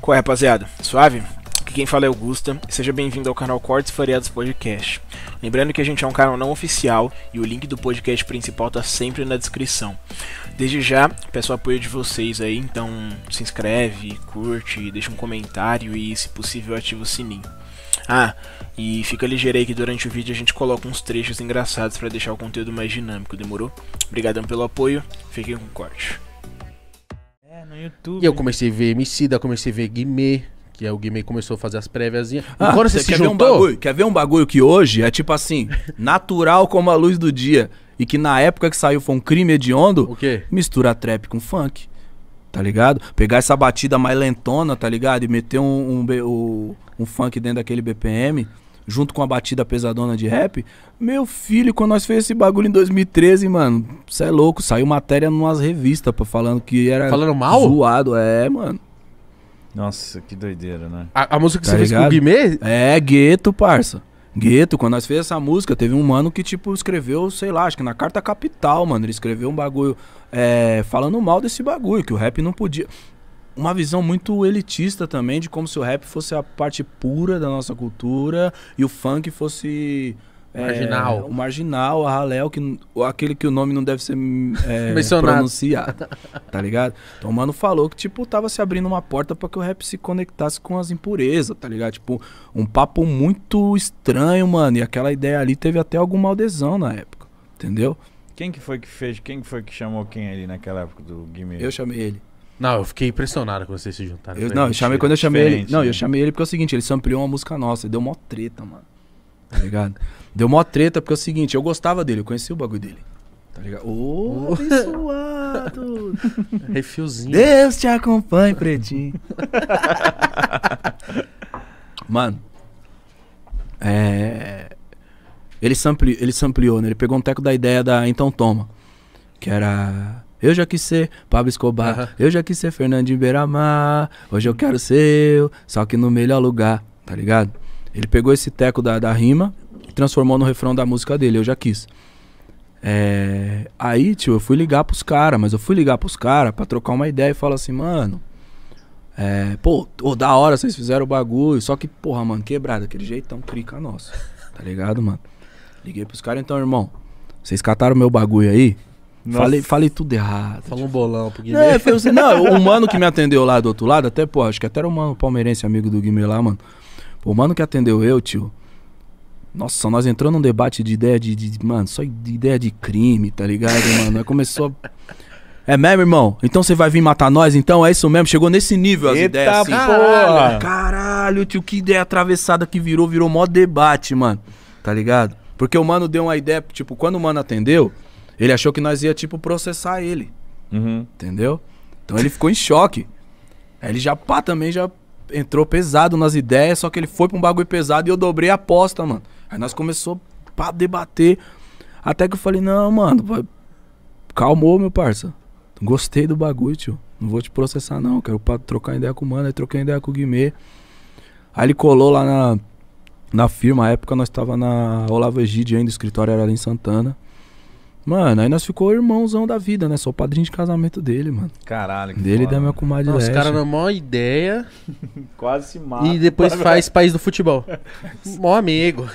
Qual é, rapaziada? Suave? Aqui quem fala é Augusta e seja bem-vindo ao canal Cortes Fariados Podcast. Lembrando que a gente é um canal não oficial e o link do podcast principal tá sempre na descrição. Desde já, peço o apoio de vocês aí, então se inscreve, curte, deixa um comentário e, se possível, ativa o sininho. Ah, e fica ligeiro aí que durante o vídeo a gente coloca uns trechos engraçados para deixar o conteúdo mais dinâmico, demorou? Obrigadão pelo apoio, fiquem com o corte. YouTube. E eu comecei a ver MC, da comecei a ver Guimê. Que aí é o Guimê começou a fazer as prévias. Ah, Agora você, você quer juntou? ver um bagulho? Quer ver um bagulho que hoje é tipo assim, natural como a luz do dia. E que na época que saiu foi um crime hediondo. O quê? Mistura trap com funk. Tá ligado? Pegar essa batida mais lentona, tá ligado? E meter um, um, um, um funk dentro daquele BPM junto com a batida pesadona de rap. Meu filho, quando nós fez esse bagulho em 2013, mano, cê é louco, saiu matéria numas revistas falando que era falando mal? zoado, é, mano. Nossa, que doideira, né? A, a música que tá você ligado? fez com o Guimê? É, gueto, parça. Gueto, quando nós fez essa música, teve um mano que, tipo, escreveu, sei lá, acho que na Carta Capital, mano. Ele escreveu um bagulho é, falando mal desse bagulho, que o rap não podia uma visão muito elitista também de como se o rap fosse a parte pura da nossa cultura e o funk fosse é, marginal. É, o marginal, a Halel, que, aquele que o nome não deve ser é, pronunciado. Tá ligado? Então o mano falou que, tipo, tava se abrindo uma porta para que o rap se conectasse com as impurezas, tá ligado? Tipo, um papo muito estranho, mano. E aquela ideia ali teve até alguma adesão na época, entendeu? Quem que foi que fez? Quem que foi que chamou quem ali naquela época do Guimê? Eu chamei ele. Não, eu fiquei impressionado quando vocês se juntaram. Eu, não, eu chamei, quando eu chamei ele. Não, né? eu chamei ele porque é o seguinte, ele ampliou uma música nossa, deu mó treta, mano. Tá ligado? deu mó treta porque é o seguinte, eu gostava dele, eu conheci o bagulho dele. Tá ligado? Ô, oh, abençoado! Refilzinho. Deus te acompanhe, Predinho. mano, é. Ele, sampli, ele sampleou, né? Ele pegou um teco da ideia da Então Toma, que era. Eu já quis ser Pablo Escobar, eu já quis ser Fernando Beiramar, hoje eu quero ser eu, só que no melhor lugar, tá ligado? Ele pegou esse teco da, da rima e transformou no refrão da música dele, eu já quis. É... Aí, tio, eu fui ligar pros caras, mas eu fui ligar pros caras pra trocar uma ideia e falar assim, mano, é, pô, oh, da hora vocês fizeram o bagulho, só que, porra, mano, quebrado, aquele jeitão crica nosso, tá ligado, mano? Liguei pros caras, então, irmão, vocês cataram meu bagulho aí? Nossa. Falei, falei tudo errado. Falou um bolão pro Guimê. É, foi, não, o mano que me atendeu lá do outro lado, até, pô, acho que até era um mano palmeirense, amigo do Guimê lá, mano. Pô, o mano que atendeu eu, tio. Nossa, nós entramos num debate de ideia de, de, Mano, só de ideia de crime, tá ligado, mano? Aí começou. É mesmo, irmão? Então você vai vir matar nós, então? É isso mesmo? Chegou nesse nível as Eita ideias assim. Porra. Caralho, tio, que ideia atravessada que virou, virou mó debate, mano. Tá ligado? Porque o mano deu uma ideia, tipo, quando o mano atendeu, ele achou que nós ia, tipo, processar ele. Uhum. Entendeu? Então ele ficou em choque. Aí ele já, pá, também já entrou pesado nas ideias, só que ele foi pra um bagulho pesado e eu dobrei a aposta, mano. Aí nós começou pra debater. Até que eu falei, não, mano, calmou, meu parça. Gostei do bagulho, tio. Não vou te processar, não. Quero pra trocar ideia com o mano. Aí troquei ideia com o Guimê. Aí ele colou lá na, na firma. Na época nós tava na Olavo Egídio ainda, o escritório era ali em Santana. Mano, aí nós ficou irmãozão da vida, né? Sou padrinho de casamento dele, mano. Caralho, que Dele e da minha comadre Os caras na maior ideia. Quase se mata. E depois faz País do Futebol. Mó amigo.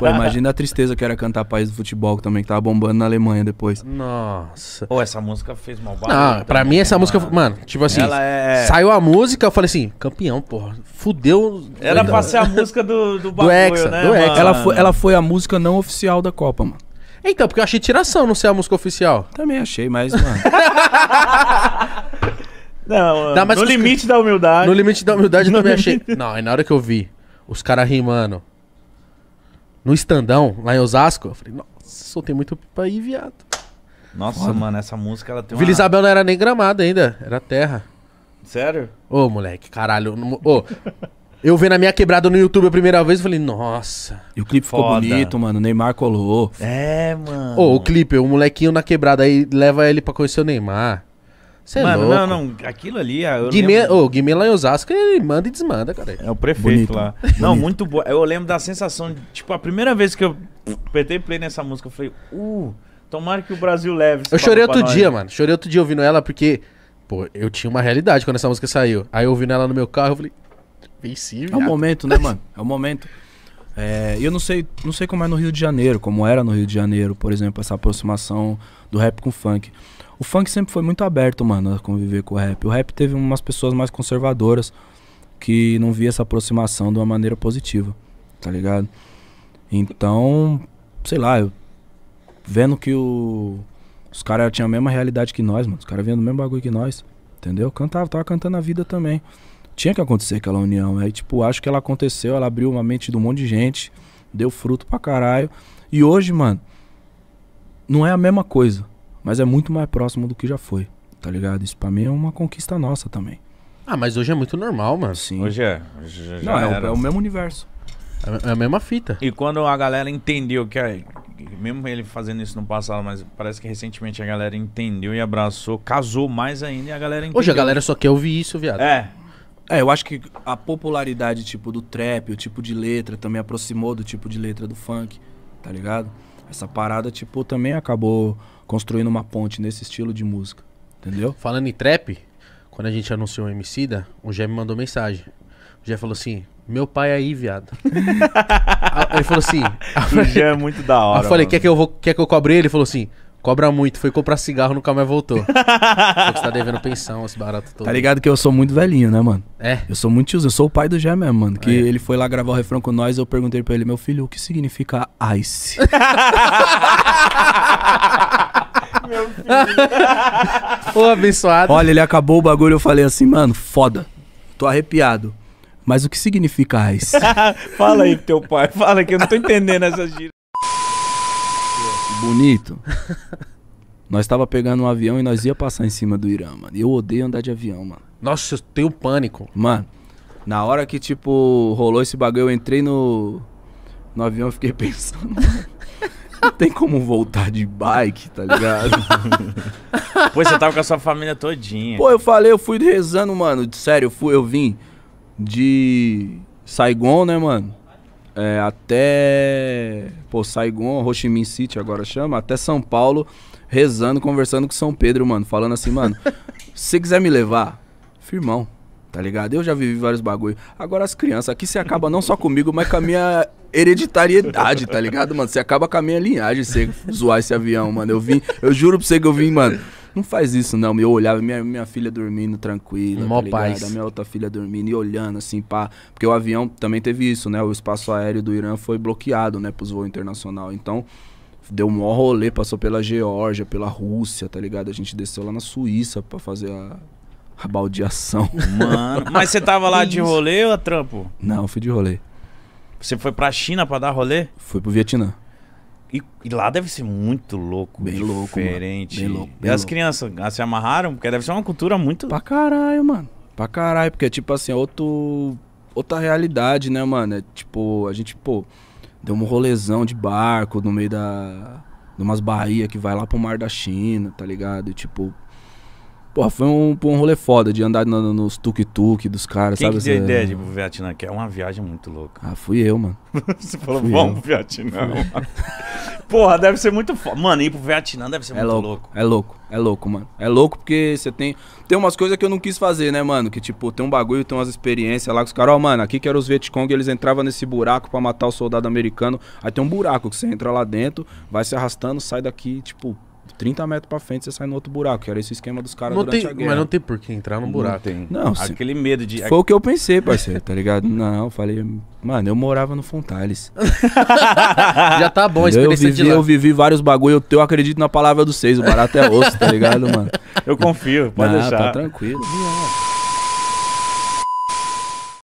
Pô, imagina a tristeza que era cantar País do Futebol que também, que tava bombando na Alemanha depois. Nossa. Pô, essa música fez mal barulho. Não, ah, pra mim essa mano. música... Mano, tipo assim... Ela é-, é... Saiu a música, eu falei assim... Campeão, porra. Fudeu. Era pra ser a música do, do bagulho, do Hexa, né, do Hexa. Ela, foi, ela foi a música não oficial da Copa, mano. Então, porque eu achei tiração não ser a música oficial. Também achei, mas, mano. não, mas no limite da humildade. No limite da humildade eu também achei. Não, aí na hora que eu vi os caras rimando no estandão, lá em Osasco, eu falei, nossa, soltei muito pipa aí, viado. Nossa, mano, essa música ela tem Vila Isabel não era nem gramada ainda, era terra. Sério? Ô, moleque, caralho. Ô, eu vendo a minha quebrada no YouTube a primeira vez, eu falei, nossa. E o clipe foda. ficou bonito, mano. O Neymar colou. É, mano. Ô, o clipe, o molequinho na quebrada aí leva ele pra conhecer o Neymar. Cê é mano, é não, não. Aquilo ali. Ô, Guimê, e oh, Guimê lá em Osasco, ele manda e desmanda, cara. É o prefeito bonito. lá. não, muito boa. Eu lembro da sensação de, tipo, a primeira vez que eu apertei play nessa música, eu falei, uh, tomara que o Brasil leve. Eu chorei outro dia, mano. Chorei outro dia ouvindo ela, porque, pô, eu tinha uma realidade quando essa música saiu. Aí eu ouvindo ela no meu carro, eu falei, Venci, É o momento, né, mano? É o momento. É, eu não sei, não sei como é no Rio de Janeiro, como era no Rio de Janeiro, por exemplo, essa aproximação do rap com o funk. O funk sempre foi muito aberto, mano, a conviver com o rap. O rap teve umas pessoas mais conservadoras que não via essa aproximação de uma maneira positiva, tá ligado? Então, sei lá, eu, vendo que o, os caras tinham a mesma realidade que nós, mano. Os caras vendo o mesmo bagulho que nós, entendeu? Cantava, tava cantando a vida também tinha que acontecer aquela união. Aí, né? tipo, acho que ela aconteceu, ela abriu uma mente de um monte de gente, deu fruto pra caralho. E hoje, mano, não é a mesma coisa, mas é muito mais próximo do que já foi, tá ligado? Isso pra mim é uma conquista nossa também. Ah, mas hoje é muito normal, mano. Sim. Hoje é. Hoje não, é o, é o mesmo universo. É, é a mesma fita. E quando a galera entendeu que, é, mesmo ele fazendo isso no passado, mas parece que recentemente a galera entendeu e abraçou, casou mais ainda e a galera entendeu. Hoje a galera só quer ouvir isso, viado. É, é, eu acho que a popularidade, tipo, do trap, o tipo de letra, também aproximou do tipo de letra do funk, tá ligado? Essa parada, tipo, também acabou construindo uma ponte nesse estilo de música, entendeu? Falando em trap, quando a gente anunciou o da, o Jé me mandou mensagem. O Jé falou assim, meu pai é aí, viado. ele falou assim... O Jé é muito da hora. Eu falei, quer que eu, vou, quer que eu cobre ele? Ele falou assim... Cobra muito, foi comprar cigarro, nunca mais voltou. Você tá devendo pensão, esse barato todo. Tá ligado que eu sou muito velhinho, né, mano? É. Eu sou muito tiozinho, eu sou o pai do Jé mesmo, mano. Que ah, é. ele foi lá gravar o refrão com nós, eu perguntei pra ele, meu filho, o que significa ice? meu filho. Ô, abençoado. Olha, ele acabou o bagulho, eu falei assim, mano, foda. Tô arrepiado. Mas o que significa ice? fala aí pro teu pai, fala que eu não tô entendendo essa gíria. Bonito. nós tava pegando um avião e nós ia passar em cima do Irã, mano. Eu odeio andar de avião, mano. Nossa, eu tenho pânico. Mano, na hora que, tipo, rolou esse bagulho, eu entrei no, no avião e fiquei pensando. Não tem como voltar de bike, tá ligado? Pô, você tava com a sua família todinha. Pô, eu falei, eu fui rezando, mano. Sério, eu, fui, eu vim de Saigon, né, mano? é, até pô, Saigon, Ho Chi Minh City agora chama, até São Paulo, rezando, conversando com São Pedro, mano, falando assim, mano, se você quiser me levar, firmão, tá ligado? Eu já vivi vários bagulho. Agora as crianças, aqui você acaba não só comigo, mas com a minha hereditariedade, tá ligado, mano? Você acaba com a minha linhagem, você zoar esse avião, mano. Eu vim, eu juro pra você que eu vim, mano, não faz isso, não. Eu olhava minha, minha filha dormindo tranquila, Mó tá Paz. A minha outra filha dormindo e olhando, assim, pá. Porque o avião também teve isso, né? O espaço aéreo do Irã foi bloqueado, né, pros voos internacional. Então, deu um maior rolê, passou pela Geórgia, pela Rússia, tá ligado? A gente desceu lá na Suíça para fazer a, a baldeação. Mano, mas você tava lá de rolê ou a é trampo? Não, fui de rolê. Você foi pra China para dar rolê? Fui pro Vietnã. E, e, lá deve ser muito louco, bem diferente. louco, Bem louco, bem e as louco. crianças ah, se amarraram, porque deve ser uma cultura muito. Pra caralho, mano. Pra caralho, porque é tipo assim, é outro, outra realidade, né, mano? É tipo, a gente, pô, deu um rolezão de barco no meio da. de umas Bahia que vai lá pro mar da China, tá ligado? E tipo, Porra, foi um, um rolê foda de andar no, nos tuk-tuk dos caras, Quem sabe? Quem que deu a ideia de ir pro Vietnã? Que é uma viagem muito louca. Ah, fui eu, mano. Você falou, fui vamos pro Vietnã. Porra, deve ser muito foda. Mano, ir pro Vietnã deve ser é muito louco, louco, É louco, é louco, mano. É louco porque você tem... Tem umas coisas que eu não quis fazer, né, mano? Que, tipo, tem um bagulho, tem umas experiências lá com os caras. Ó, oh, mano, aqui que eram os Vietcong, eles entravam nesse buraco para matar o soldado americano. Aí tem um buraco que você entra lá dentro, vai se arrastando, sai daqui, tipo 30 metros pra frente você sai no outro buraco, que era esse esquema dos caras durante tem, a guerra. Mas não tem por que entrar no buraco. Não tem. Não, assim, Aquele medo de... Foi o que eu pensei, parceiro, tá ligado? Não, eu falei... Mano, eu morava no Fontales. Já tá bom a experiência eu vivi, de lá. Eu vivi vários bagulho, eu, eu acredito na palavra do seis, o barato é osso, tá ligado, mano? Eu confio, pode não, deixar. tá tranquilo. Viado.